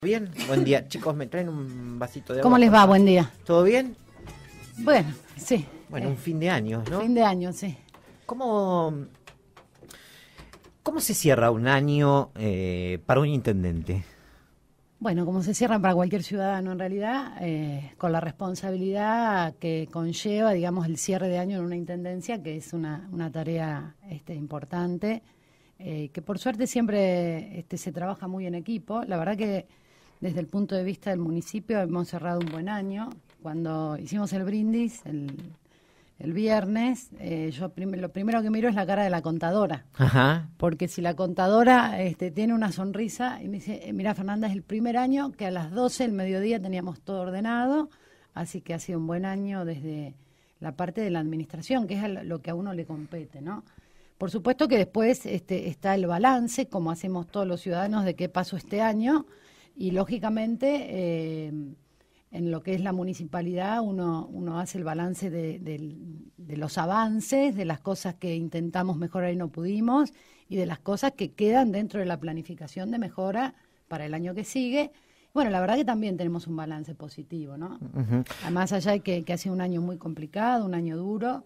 Bien, buen día. Chicos, ¿me traen un vasito de agua? ¿Cómo les va? Buen día. ¿Todo bien? Bueno, sí. Bueno, eh, un fin de año, ¿no? Fin de año, sí. ¿Cómo, se cierra un año eh, para un intendente? Bueno, como se cierra para cualquier ciudadano en realidad, eh, con la responsabilidad que conlleva, digamos, el cierre de año en una intendencia, que es una, tarea este, importante, que por suerte siempre este, se trabaja muy en equipo. La verdad que desde el punto de vista del municipio hemos cerrado un buen año. Cuando hicimos el brindis el, viernes, eh, yo lo primero que miro es la cara de la contadora. Porque si la contadora este, tiene una sonrisa y me dice, eh, mira Fernanda, es el primer año que a las 12 del mediodía teníamos todo ordenado, así que ha sido un buen año desde la parte de la administración, que es lo que a uno le compete, ¿no? Por supuesto que después este, está el balance, como hacemos todos los ciudadanos, de qué pasó este año y lógicamente, eh, en lo que es la municipalidad, uno, uno hace el balance de, los avances, de las cosas que intentamos mejorar y no pudimos, y de las cosas que quedan dentro de la planificación de mejora para el año que sigue. Bueno, la verdad que también tenemos un balance positivo, ¿no? Además, allá hay que, que ha sido un año muy complicado, un año duro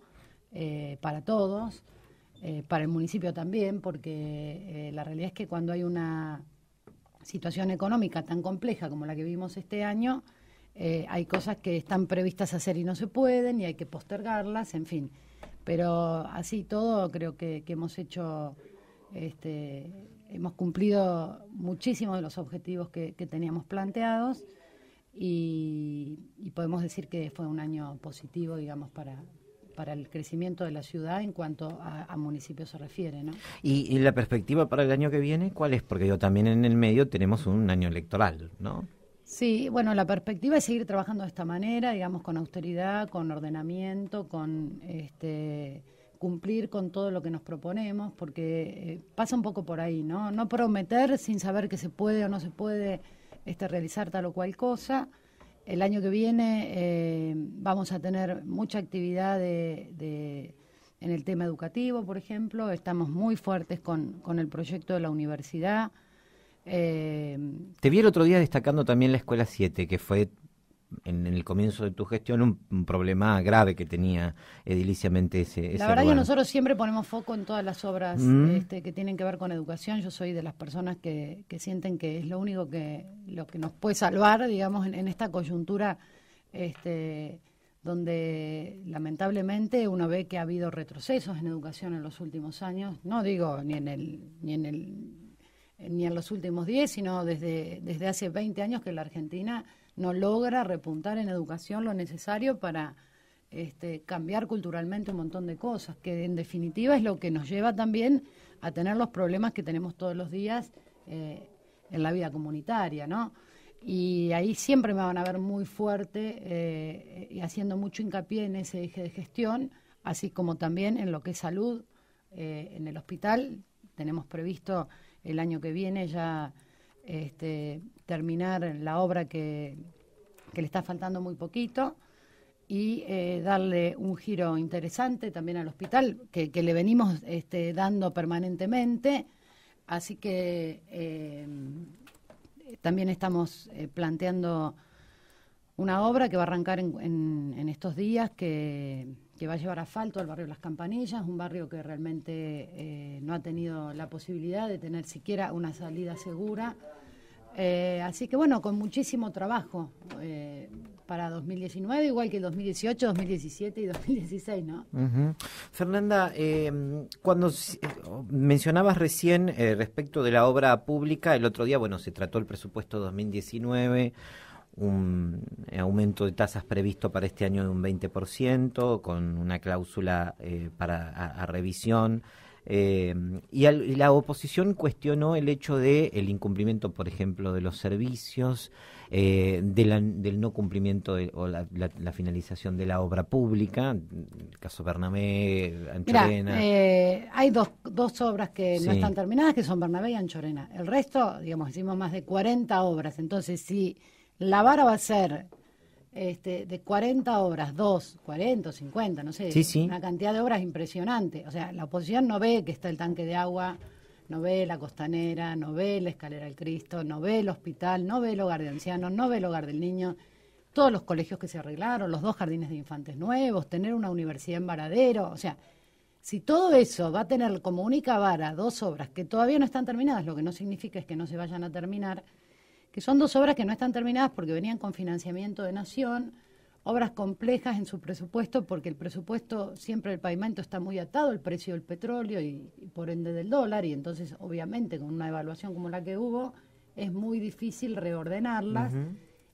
eh, para todos, eh, para el municipio también, porque la realidad es que cuando hay una situación económica tan compleja como la que vimos este año, eh, hay cosas que están previstas hacer y no se pueden y hay que postergarlas, en fin. Pero así todo creo que, hemos hecho, este, hemos cumplido muchísimos de los objetivos que, teníamos planteados y podemos decir que fue un año positivo, digamos, para, para el crecimiento de la ciudad en cuanto a, a municipios se refiere. ¿no? ¿Y, la perspectiva para el año que viene cuál es? Porque yo también en el medio tenemos un año electoral, ¿no? Sí, bueno, la perspectiva es seguir trabajando de esta manera, digamos, con austeridad, con ordenamiento, con este, cumplir con todo lo que nos proponemos, porque eh, pasa un poco por ahí, ¿no? No prometer sin saber que se puede o no se puede este, realizar tal o cual cosa el año que viene eh, vamos a tener mucha actividad en el tema educativo, por ejemplo. Estamos muy fuertes con, el proyecto de la universidad. Eh, Te vi el otro día destacando también la Escuela 7, que fue en, el comienzo de tu gestión un, problema grave que tenía ediliciamente ese, La verdad que nosotros siempre ponemos foco en todas las obras mm. este, que tienen que ver con educación. Yo soy de las personas que, que, sienten que es lo único que, lo que nos puede salvar, digamos, en, esta coyuntura este, donde lamentablemente uno ve que ha habido retrocesos en educación en los últimos años. No digo ni en el... Ni en el ni en los últimos 10, sino desde, desde hace 20 años que la Argentina no logra repuntar en educación lo necesario para este, cambiar culturalmente un montón de cosas, que en definitiva es lo que nos lleva también a tener los problemas que tenemos todos los días eh, en la vida comunitaria, ¿no? Y ahí siempre me van a ver muy fuerte eh, y haciendo mucho hincapié en ese eje de gestión, así como también en lo que es salud eh, en el hospital. Tenemos previsto el año que viene ya este, terminar la obra que, le está faltando muy poquito y eh, darle un giro interesante también al hospital que, le venimos este, dando permanentemente. Así que eh, también estamos eh, planteando una obra que va a arrancar en, estos días, que, va a llevar asfalto al barrio Las Campanillas, un barrio que realmente eh, no ha tenido la posibilidad de tener siquiera una salida segura. Eh, así que bueno, con muchísimo trabajo eh, para 2019, igual que 2018, 2017 y 2016, ¿no? Fernanda, em, cuando mencionabas recién respecto de la obra pública, el otro día, bueno, se trató el presupuesto 2019 un aumento de tasas previsto para este año de un 20%, con una cláusula eh, para a, revisión. Eh, y, la oposición cuestionó el hecho de el incumplimiento, por ejemplo, de los servicios, eh, del no cumplimiento o la, finalización de la obra pública, el caso Bernabé, Anchorena. hay dos, dos obras que no están terminadas, que son Bernabé y Anchorena. El resto, digamos, hicimos más de 40 obras. Entonces, Sí, la vara va a ser este, de 40 obras, 2, 40, 50, no sé, una cantidad de obras impresionante. O sea, la oposición no ve que está el tanque de agua, no ve la costanera, no ve la escalera del Cristo, no ve el hospital, no ve el hogar de ancianos, no ve el hogar del niño, todos los colegios que se arreglaron, los dos jardines de infantes nuevos, tener una universidad en Varadero, o sea, si todo eso va a tener como única vara dos obras que todavía no están terminadas, lo que no significa es que no se vayan a terminar, que son dos obras que no están terminadas porque venían con financiamiento de Nación, obras complejas en su presupuesto porque el presupuesto siempre el pavimento está muy atado al precio del petróleo y, por ende del dólar y entonces obviamente con una evaluación como la que hubo es muy difícil reordenarlas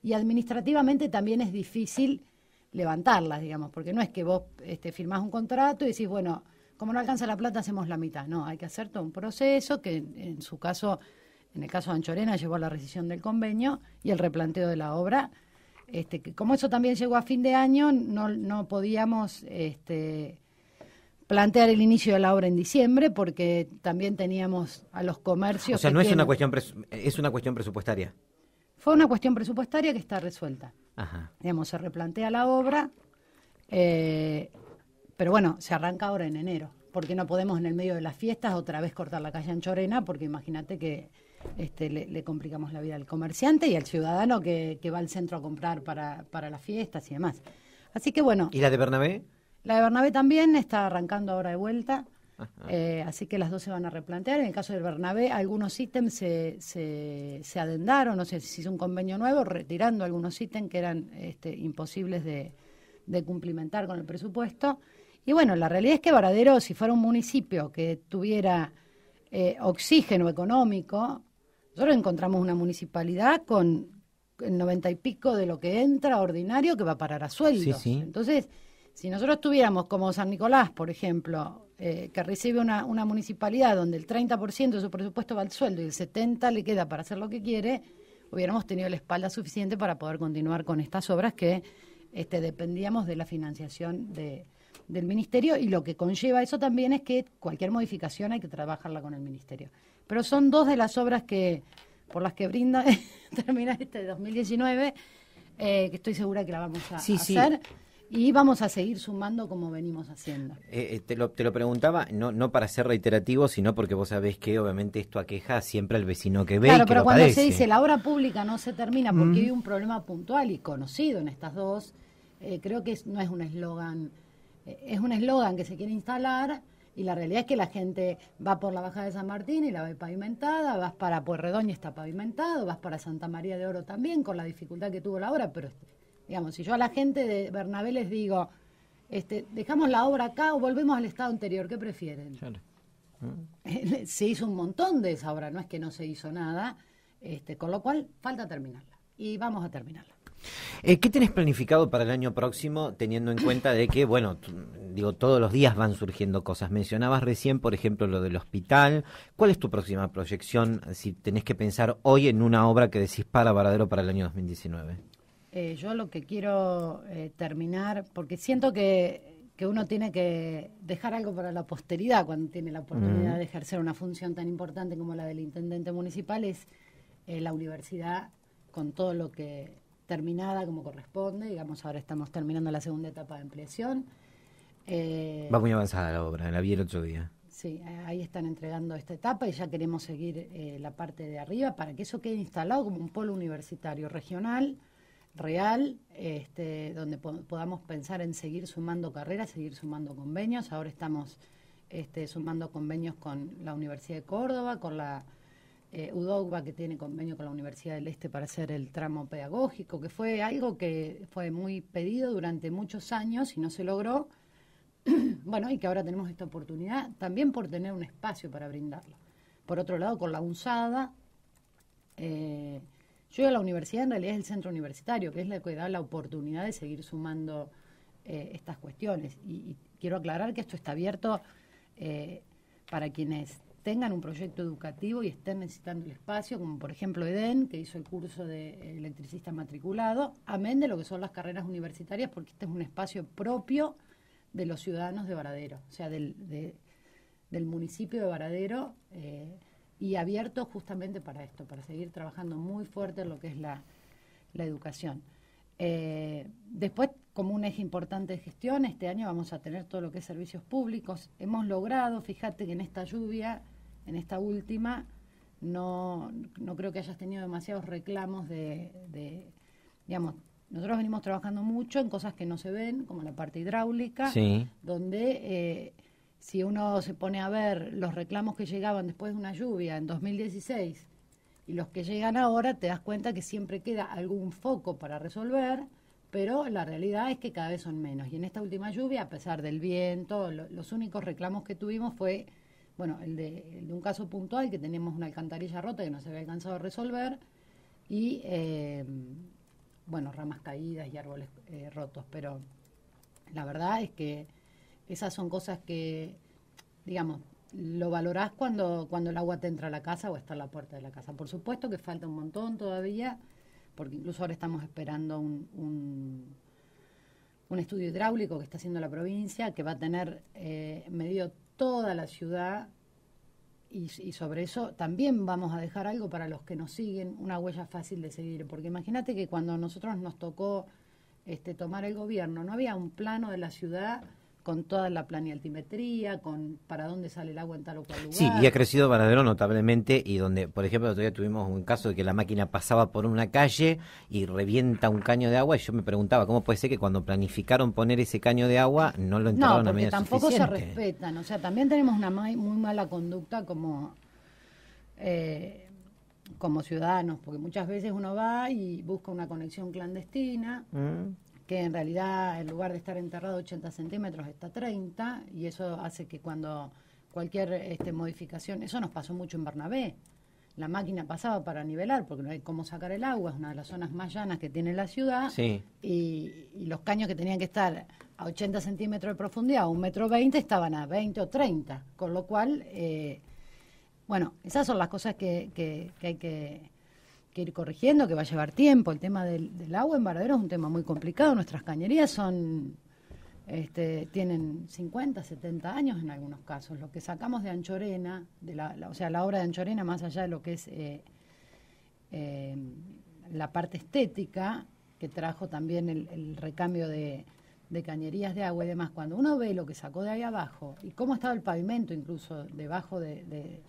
y administrativamente también es difícil levantarlas, digamos, porque no es que vos este, firmás un contrato y decís, bueno, como no alcanza la plata hacemos la mitad, no, hay que hacer todo un proceso que en su caso en el caso de Anchorena llevó la rescisión del convenio y el replanteo de la obra. Este, como eso también llegó a fin de año, no, podíamos este, plantear el inicio de la obra en diciembre porque también teníamos a los comercios. O sea, no es, una cuestión es una cuestión presupuestaria. Fue una cuestión presupuestaria que está resuelta. Ajá. Digamos, se replantea la obra, eh, pero bueno, se arranca ahora en enero, porque no podemos en el medio de las fiestas otra vez cortar la calle Anchorena, porque imagínate que este, le, complicamos la vida al comerciante y al ciudadano que, va al centro a comprar para, para, las fiestas y demás. Así que bueno. ¿Y la de Bernabé? La de Bernabé también está arrancando ahora de vuelta. Eh, así que las dos se van a replantear. En el caso del Bernabé, algunos ítems se, se, adendaron, no sé si hizo un convenio nuevo, retirando algunos ítems que eran este, imposibles de, de cumplimentar con el presupuesto. Y bueno, la realidad es que Varadero, si fuera un municipio que tuviera eh, oxígeno económico, nosotros encontramos una municipalidad con el noventa y pico de lo que entra ordinario que va a parar a sueldos. Entonces, si nosotros tuviéramos como San Nicolás, por ejemplo, eh, que recibe una, municipalidad donde el 30% de su presupuesto va al sueldo y el 70% le queda para hacer lo que quiere, hubiéramos tenido la espalda suficiente para poder continuar con estas obras que este, dependíamos de la financiación del ministerio y lo que conlleva eso también es que cualquier modificación hay que trabajarla con el ministerio. Pero son dos de las obras que por las que brinda terminar este 2019, eh, que estoy segura que la vamos a, hacer. Y vamos a seguir sumando como venimos haciendo. Eh, eh, te, lo, preguntaba, no, no para ser reiterativo, sino porque vos sabés que obviamente esto aqueja siempre al vecino que ve. Claro, pero cuando se dice la obra pública no se termina porque hay un problema puntual y conocido en estas dos, creo que no es un eslogan, es un eslogan que se quiere instalar y la realidad es que la gente va por la bajada de San Martín y la ve pavimentada, vas para Puerredón y está pavimentado, vas para Santa María de Oro también, con la dificultad que tuvo la obra, pero digamos, si yo a la gente de Bernabé les digo, este, dejamos la obra acá o volvemos al estado anterior, ¿qué prefieren? Eh, se hizo un montón de esa obra, no es que no se hizo nada, este, con lo cual falta terminarla y vamos a terminarla. Eh, ¿Qué tenés planificado para el año próximo, teniendo en cuenta de que, bueno, digo, todos los días van surgiendo cosas? Mencionabas recién, por ejemplo, lo del hospital. ¿Cuál es tu próxima proyección si tenés que pensar hoy en una obra que decís para Varadero para el año 2019? Eh, yo lo que quiero eh, terminar, porque siento que uno tiene que dejar algo para la posteridad cuando tiene la oportunidad de ejercer una función tan importante como la del intendente municipal, es eh, la universidad con todo lo que terminada como corresponde, digamos, ahora estamos terminando la segunda etapa de ampliación. Eh, Va muy avanzada la obra, la vi el otro día. Sí, eh, ahí están entregando esta etapa y ya queremos seguir eh, la parte de arriba para que eso quede instalado como un polo universitario regional, real, este, donde podamos pensar en seguir sumando carreras, seguir sumando convenios. Ahora estamos este, sumando convenios con la Universidad de Córdoba, con la eh, UDOGBA, que tiene convenio con la Universidad del Este para hacer el tramo pedagógico, que fue algo que fue muy pedido durante muchos años y no se logró. bueno, y que ahora tenemos esta oportunidad también por tener un espacio para brindarlo. Por otro lado, con la UNSADA, eh, yo a la universidad en realidad es el centro universitario, que es la que da la oportunidad de seguir sumando eh, estas cuestiones. y, quiero aclarar que esto está abierto eh, para quienes tengan un proyecto educativo y estén necesitando el espacio, como por ejemplo EDEN, que hizo el curso de electricista matriculado, amén de lo que son las carreras universitarias, porque este es un espacio propio de los ciudadanos de Varadero, o sea, del, municipio de Varadero, eh, y abierto justamente para esto, para seguir trabajando muy fuerte en lo que es la, educación. Eh, después, como un eje importante de gestión, este año vamos a tener todo lo que es servicios públicos. Hemos logrado, fíjate que en esta lluvia en esta última no, creo que hayas tenido demasiados reclamos de, digamos, nosotros venimos trabajando mucho en cosas que no se ven, como la parte hidráulica, donde eh, si uno se pone a ver los reclamos que llegaban después de una lluvia en 2016 y los que llegan ahora, te das cuenta que siempre queda algún foco para resolver, pero la realidad es que cada vez son menos. Y en esta última lluvia, a pesar del viento, los únicos reclamos que tuvimos fue bueno, el de, un caso puntual que tenemos una alcantarilla rota que no se había alcanzado a resolver y, em, bueno, ramas caídas y árboles eh, rotos, pero la verdad es que esas son cosas que, digamos, lo valorás cuando, cuando el agua te entra a la casa o está en la puerta de la casa. Por supuesto que falta un montón todavía, porque incluso ahora estamos esperando un un estudio hidráulico que está haciendo la provincia, que va a tener eh, medido toda la ciudad y, sobre eso también vamos a dejar algo para los que nos siguen, una huella fácil de seguir, porque imagínate que cuando a nosotros nos tocó este, tomar el gobierno, no había un plano de la ciudad con toda la planialtimetría, con para dónde sale el agua en tal o cual lugar. Sí, y ha crecido Varadero notablemente y donde, por ejemplo, todavía tuvimos un caso de que la máquina pasaba por una calle y revienta un caño de agua y yo me preguntaba cómo puede ser que cuando planificaron poner ese caño de agua no lo entraron no, porque tampoco se respetan, o sea, también tenemos una muy mala conducta como eh, como ciudadanos, porque muchas veces uno va y busca una conexión clandestina. Mm que en realidad en lugar de estar enterrado 80 centímetros está 30 y eso hace que cuando cualquier este, modificación, eso nos pasó mucho en Bernabé, la máquina pasaba para nivelar porque no hay cómo sacar el agua, es una de las zonas más llanas que tiene la ciudad y, los caños que tenían que estar a 80 centímetros de profundidad, a un metro 20, estaban a 20 o 30, con lo cual, eh, bueno, esas son las cosas que, que, que hay que ir corrigiendo, que va a llevar tiempo. El tema del, agua en Varadero es un tema muy complicado. Nuestras cañerías son este, tienen 50, 70 años en algunos casos. Lo que sacamos de Anchorena, o sea, la obra de Anchorena, más allá de lo que es eh, eh, la parte estética, que trajo también el, recambio de, cañerías de agua y demás, cuando uno ve lo que sacó de ahí abajo y cómo estaba el pavimento incluso debajo de,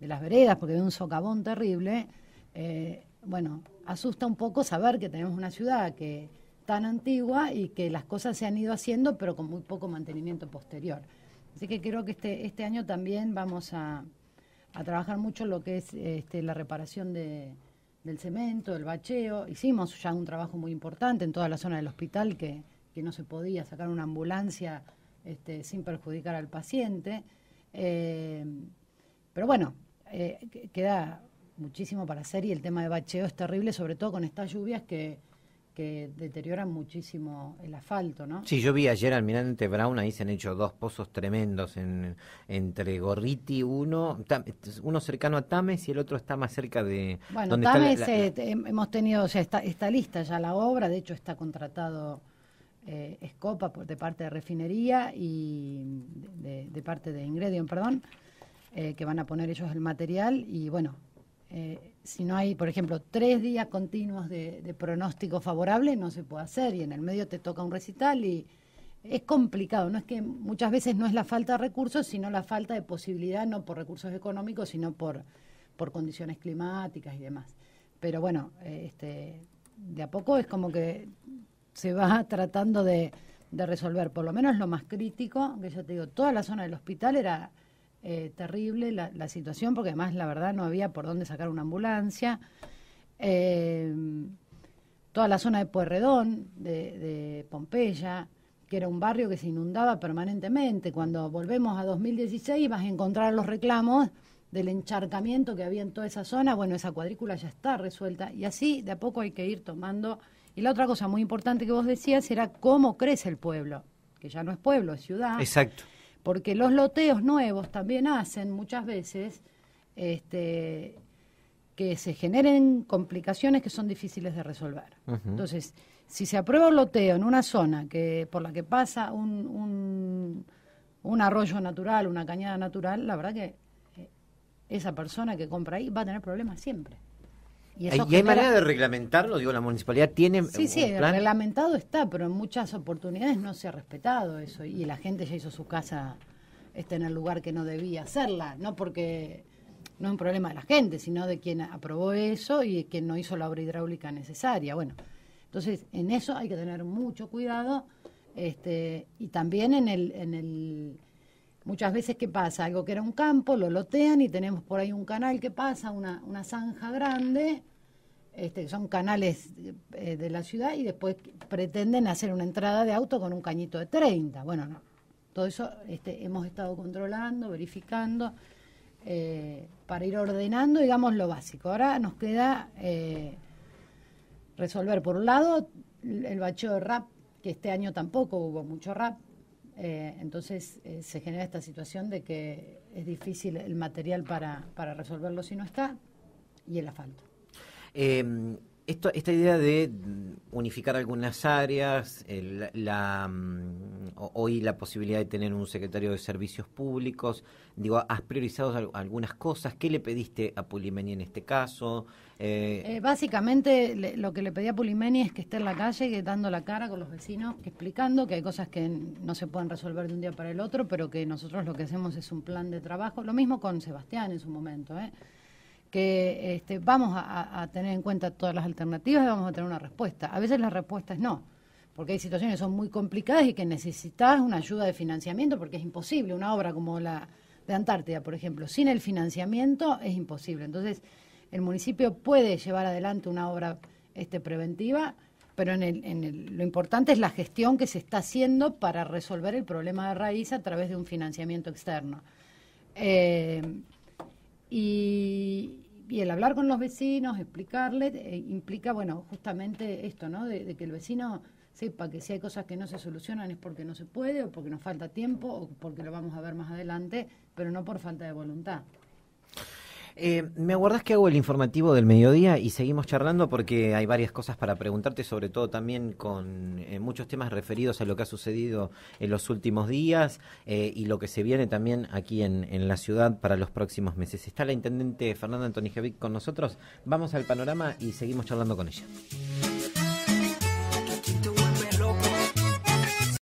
las veredas, porque había un socavón terrible, eh, bueno, asusta un poco saber que tenemos una ciudad que tan antigua y que las cosas se han ido haciendo, pero con muy poco mantenimiento posterior. Así que creo que este, este año también vamos a, trabajar mucho lo que es este, la reparación del cemento, el bacheo. Hicimos ya un trabajo muy importante en toda la zona del hospital que, no se podía sacar una ambulancia este, sin perjudicar al paciente. Eh, pero bueno, eh, queda muchísimo para hacer y el tema de bacheo es terrible, sobre todo con estas lluvias que, que deterioran muchísimo el asfalto, ¿no? Sí, yo vi ayer Almirante Brown, ahí se han hecho dos pozos tremendos en, entre Gorriti, uno, uno cercano a Tames y el otro está más cerca de... Bueno, Tames eh, hemos tenido, o sea, está, lista ya la obra, de hecho está contratado eh, Escopa por, de parte de Refinería y de, parte de Ingredient, perdón, eh, que van a poner ellos el material y bueno, eh, si no hay, por ejemplo, tres días continuos de, pronóstico favorable, no se puede hacer y en el medio te toca un recital y es complicado. No es que muchas veces no es la falta de recursos, sino la falta de posibilidad, no por recursos económicos, sino por, por condiciones climáticas y demás. Pero bueno, este, de a poco es como que se va tratando de, de resolver, por lo menos lo más crítico, que yo te digo, toda la zona del hospital era eh, terrible la, situación, porque además la verdad no había por dónde sacar una ambulancia. Eh, toda la zona de Puerredón, de, de, Pompeya, que era un barrio que se inundaba permanentemente. Cuando volvemos a 2016 vas a encontrar los reclamos del encharcamiento que había en toda esa zona. Bueno, esa cuadrícula ya está resuelta y así de a poco hay que ir tomando. Y la otra cosa muy importante que vos decías era cómo crece el pueblo, que ya no es pueblo, es ciudad. Exacto porque los loteos nuevos también hacen muchas veces este, que se generen complicaciones que son difíciles de resolver. Entonces, si se aprueba un loteo en una zona que por la que pasa un, un arroyo natural, una cañada natural, la verdad que eh, esa persona que compra ahí va a tener problemas siempre. Y, hay manera de reglamentarlo? Digo, la municipalidad tiene. Sí, sí, reglamentado está, pero en muchas oportunidades no se ha respetado eso. Y la gente ya hizo su casa este, en el lugar que no debía hacerla, no porque no es un problema de la gente, sino de quien aprobó eso y quien no hizo la obra hidráulica necesaria. Bueno, entonces en eso hay que tener mucho cuidado este, y también en el Muchas veces, ¿qué pasa? Algo que era un campo, lo lotean y tenemos por ahí un canal que pasa, una, zanja grande, este, son canales eh, de la ciudad y después pretenden hacer una entrada de auto con un cañito de 30. Bueno, todo eso este, hemos estado controlando, verificando, eh, para ir ordenando, digamos, lo básico. Ahora nos queda eh, resolver, por un lado, el bacheo de rap, que este año tampoco hubo mucho rap, eh, entonces eh, se genera esta situación de que es difícil el material para, para resolverlo si no está y el asfalto. Em, esta idea de mm, unificar algunas áreas, mm, hoy la posibilidad de tener un secretario de servicios públicos, digo, ¿has priorizado algunas cosas? ¿Qué le pediste a Pulimeni en este caso? Eh, eh, básicamente lo que le pedí a Pulimeni es que esté en la calle, que dando la cara con los vecinos, explicando que hay cosas que no se pueden resolver de un día para el otro, pero que nosotros lo que hacemos es un plan de trabajo. Lo mismo con Sebastián en su momento, ¿eh? que este, vamos a, tener en cuenta todas las alternativas y vamos a tener una respuesta. A veces la respuesta es no, porque hay situaciones que son muy complicadas y que necesitas una ayuda de financiamiento porque es imposible. Una obra como la de Antártida, por ejemplo, sin el financiamiento es imposible. Entonces, el municipio puede llevar adelante una obra este, preventiva, pero en lo importante es la gestión que se está haciendo para resolver el problema de raíz a través de un financiamiento externo. Eh, y, y el hablar con los vecinos, explicarles, eh, implica, bueno, justamente esto, ¿no? de, que el vecino sepa que si hay cosas que no se solucionan es porque no se puede o porque nos falta tiempo o porque lo vamos a ver más adelante, pero no por falta de voluntad. Eh, me aguardás que hago el informativo del mediodía y seguimos charlando porque hay varias cosas para preguntarte, sobre todo también con eh, muchos temas referidos a lo que ha sucedido en los últimos días eh, y lo que se viene también aquí en, en, la ciudad para los próximos meses. Está la intendente Fernanda Antonijevic con nosotros. Vamos al panorama y seguimos charlando con ella.